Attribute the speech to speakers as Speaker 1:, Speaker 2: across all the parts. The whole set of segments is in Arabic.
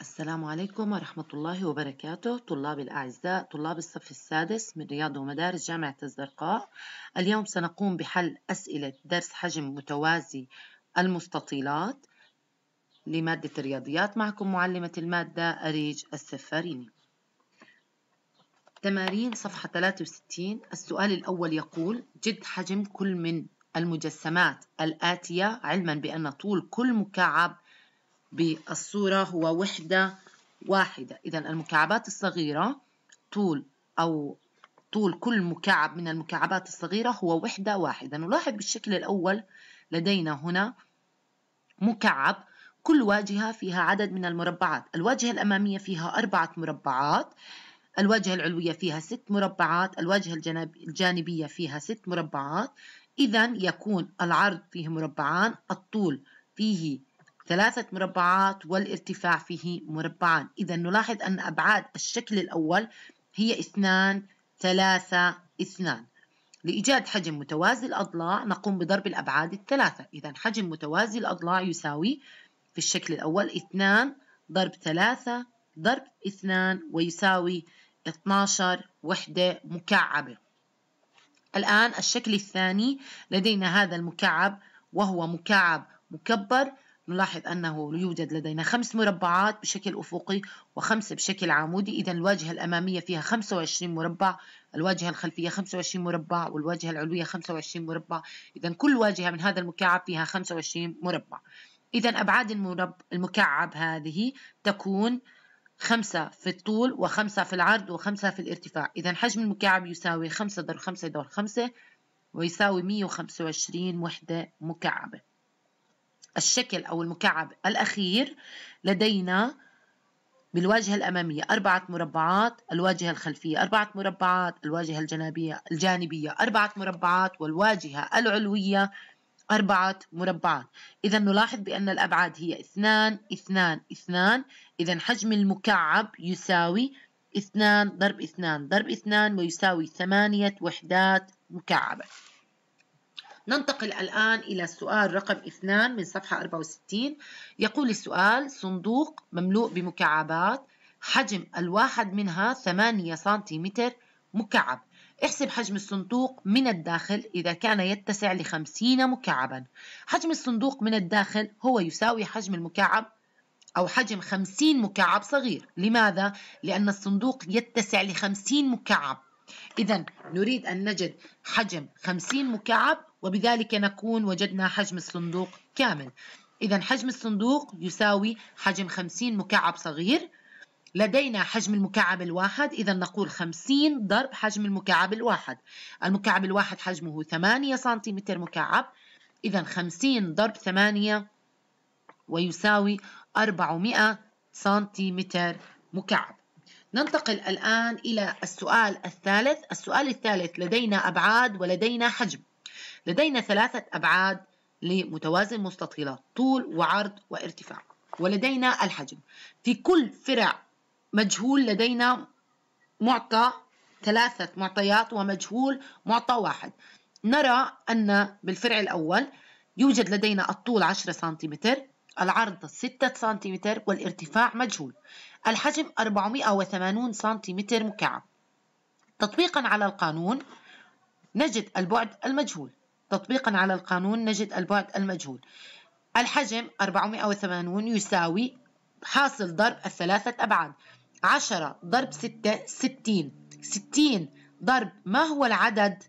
Speaker 1: السلام عليكم ورحمة الله وبركاته طلاب الأعزاء طلاب الصف السادس من رياض ومدارس جامعة الزرقاء اليوم سنقوم بحل أسئلة درس حجم متوازي المستطيلات لمادة الرياضيات معكم معلمة المادة أريج السفاريني تمارين صفحة 63 السؤال الأول يقول جد حجم كل من المجسمات الآتية علما بأن طول كل مكعب بالصورة هو وحدة واحدة إذا المكعبات الصغيرة طول أو طول كل مكعب من المكعبات الصغيرة هو وحدة واحدة نلاحظ بالشكل الأول لدينا هنا مكعب كل واجهة فيها عدد من المربعات الواجهة الأمامية فيها أربعة مربعات الواجهة العلوية فيها ست مربعات الواجهة الجانبية فيها ست مربعات إذا يكون العرض فيه مربعان الطول فيه ثلاثة مربعات والارتفاع فيه مربعان إذا نلاحظ أن أبعاد الشكل الأول هي اثنان ثلاثة اثنان لإيجاد حجم متوازي الأضلاع نقوم بضرب الأبعاد الثلاثة إذا حجم متوازي الأضلاع يساوي في الشكل الأول اثنان ضرب ثلاثة ضرب اثنان ويساوي 12 وحدة مكعبة الآن الشكل الثاني لدينا هذا المكعب وهو مكعب مكبر نلاحظ أنه يوجد لدينا خمس مربعات بشكل أفقي وخمسة بشكل عمودي إذا الواجهة الأمامية فيها 25 مربع الواجهة الخلفية 25 مربع والواجهة العلوية 25 مربع إذا كل واجهة من هذا المكعب فيها 25 مربع إذا أبعاد المرب... المكعب هذه تكون خمسة في الطول وخمسة في العرض وخمسة في الارتفاع إذا حجم المكعب يساوي خمسة ضرب خمسة ضرب خمسة ويساوي 125 وحدة مكعبة الشكل أو المكعب الأخير لدينا بالواجهة الأمامية أربعة مربعات الواجهة الخلفية أربعة مربعات الواجهة الجانبية الجانبية أربعة مربعات والواجهة العلوية أربعة مربعات إذا نلاحظ بأن الأبعاد هي اثنان اثنان اثنان إذا حجم المكعب يساوي اثنان ضرب اثنان ضرب اثنان ويساوي ثمانية وحدات مكعبة ننتقل الآن إلى السؤال رقم 2 من صفحة 64 يقول السؤال صندوق مملوء بمكعبات حجم الواحد منها 8 سنتيمتر مكعب احسب حجم الصندوق من الداخل إذا كان يتسع لخمسين مكعبا حجم الصندوق من الداخل هو يساوي حجم المكعب أو حجم خمسين مكعب صغير لماذا؟ لأن الصندوق يتسع لخمسين مكعب إذا نريد أن نجد حجم خمسين مكعب وبذلك نكون وجدنا حجم الصندوق كامل إذا حجم الصندوق يساوي حجم 50 مكعب صغير لدينا حجم المكعب الواحد إذا نقول 50 ضرب حجم المكعب الواحد المكعب الواحد حجمه 8 سنتيمتر مكعب إذا 50 ضرب 8 ويساوي 400 سنتيمتر مكعب ننتقل الآن إلى السؤال الثالث السؤال الثالث لدينا أبعاد ولدينا حجم لدينا ثلاثة أبعاد لمتوازن مستطيلات طول وعرض وارتفاع ولدينا الحجم في كل فرع مجهول لدينا معطى ثلاثة معطيات ومجهول معطى واحد نرى أن بالفرع الأول يوجد لدينا الطول 10 سنتيمتر العرض 6 سنتيمتر والارتفاع مجهول الحجم 480 سنتيمتر مكعب تطبيقا على القانون نجد البعد المجهول تطبيقا على القانون نجد البعد المجهول الحجم 480 يساوي حاصل ضرب الثلاثة أبعاد 10 ضرب 6 60 60 ضرب ما هو العدد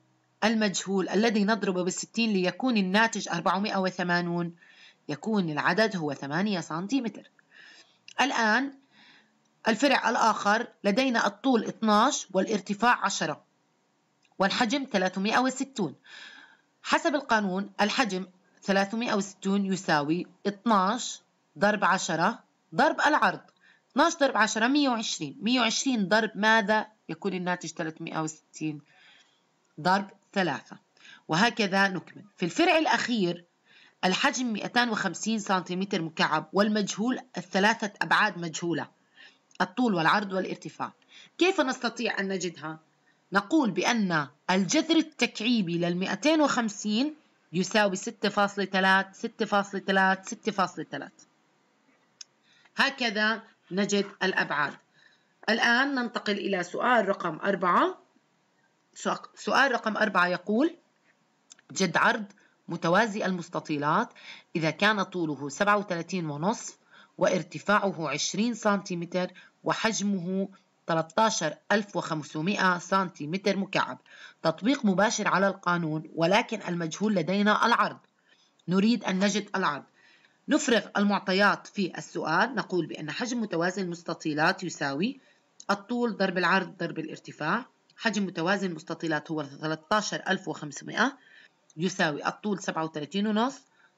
Speaker 1: المجهول الذي نضربه بالستين ليكون الناتج 480 يكون العدد هو 8 سنتيمتر الآن الفرع الآخر لدينا الطول 12 والارتفاع 10 والحجم 360 حسب القانون الحجم 360 يساوي 12 ضرب 10 ضرب العرض 12 ضرب 10 120 120 ضرب ماذا يكون الناتج 360 ضرب 3 وهكذا نكمل في الفرع الأخير الحجم 250 سنتيمتر مكعب والمجهول الثلاثة أبعاد مجهولة الطول والعرض والارتفاع كيف نستطيع أن نجدها؟ نقول بأن الجذر التكعيبي لل 250 يساوي 6.3 6.3 6.3 هكذا نجد الأبعاد الآن ننتقل إلى سؤال رقم أربعة سؤال رقم أربعة يقول جد عرض متوازي المستطيلات إذا كان طوله 37.5 وارتفاعه 20 سنتيمتر وحجمه 13500 سنتيمتر مكعب تطبيق مباشر على القانون ولكن المجهول لدينا العرض نريد أن نجد العرض نفرغ المعطيات في السؤال نقول بأن حجم متوازن المستطيلات يساوي الطول ضرب العرض ضرب الارتفاع حجم متوازن المستطيلات هو 13500 يساوي الطول 37.5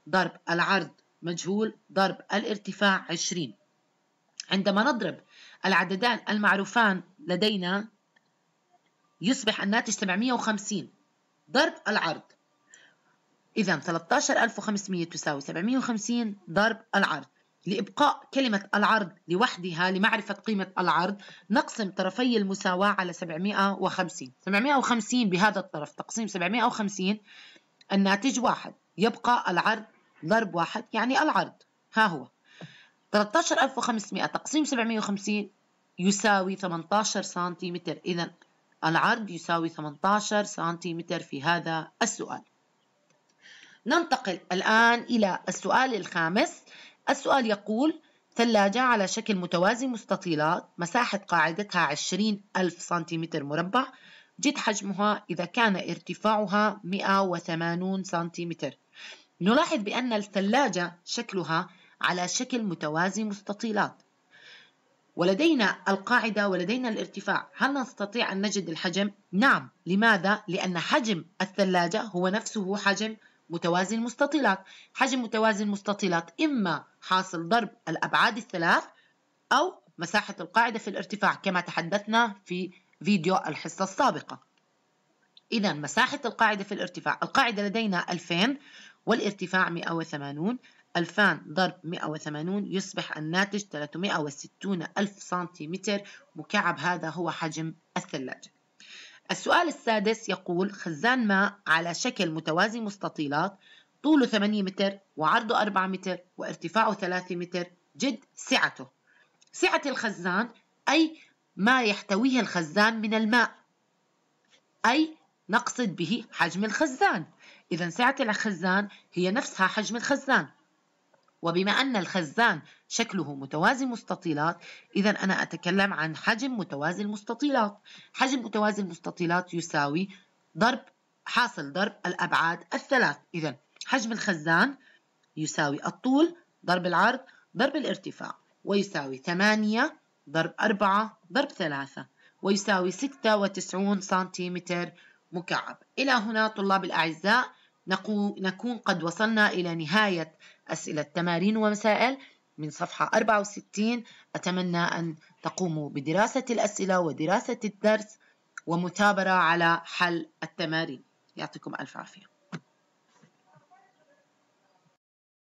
Speaker 1: ضرب العرض مجهول ضرب الارتفاع 20 عندما نضرب العددان المعروفان لدينا يصبح الناتج 750 ضرب العرض إذا 13500 تساوي 750 ضرب العرض لإبقاء كلمة العرض لوحدها لمعرفة قيمة العرض نقسم طرفي المساواة على 750 750 بهذا الطرف تقسيم 750 الناتج واحد يبقى العرض ضرب واحد يعني العرض ها هو 13500 تقسيم 750 يساوي 18 سنتيمتر إذا العرض يساوي 18 سنتيمتر في هذا السؤال ننتقل الآن إلى السؤال الخامس السؤال يقول ثلاجة على شكل متوازي مستطيلات مساحة قاعدتها 20 ألف سنتيمتر مربع جد حجمها إذا كان ارتفاعها 180 سنتيمتر نلاحظ بأن الثلاجة شكلها على شكل متوازي مستطيلات ولدينا القاعدة ولدينا الارتفاع هل نستطيع أن نجد الحجم؟ نعم لماذا؟ لأن حجم الثلاجة هو نفسه حجم متوازي المستطيلات حجم متوازي المستطيلات إما حاصل ضرب الأبعاد الثلاث أو مساحة القاعدة في الارتفاع كما تحدثنا في فيديو الحصة السابقة إذا مساحة القاعدة في الارتفاع القاعدة لدينا 2000 والارتفاع 180 2000 ضرب 180 يصبح الناتج 360 ألف سنتيمتر مكعب هذا هو حجم الثلاجة السؤال السادس يقول خزان ماء على شكل متوازي مستطيلات طوله 8 متر وعرضه 4 متر وارتفاعه 3 متر جد سعته سعة الخزان أي ما يحتويه الخزان من الماء أي نقصد به حجم الخزان إذا سعة الخزان هي نفسها حجم الخزان وبما أن الخزان شكله متوازي المستطيلات إذا أنا أتكلم عن حجم متوازي المستطيلات حجم متوازي المستطيلات يساوي ضرب حاصل ضرب الأبعاد الثلاث إذا حجم الخزان يساوي الطول ضرب العرض ضرب الارتفاع ويساوي 8 ضرب 4 ضرب 3 ويساوي 96 سنتيمتر مكعب إلى هنا طلاب الأعزاء نكون قد وصلنا إلى نهاية أسئلة تمارين ومسائل من صفحة 64 أتمنى أن تقوموا بدراسة الأسئلة ودراسة الدرس ومثابرة على حل التمارين يعطيكم ألف عافية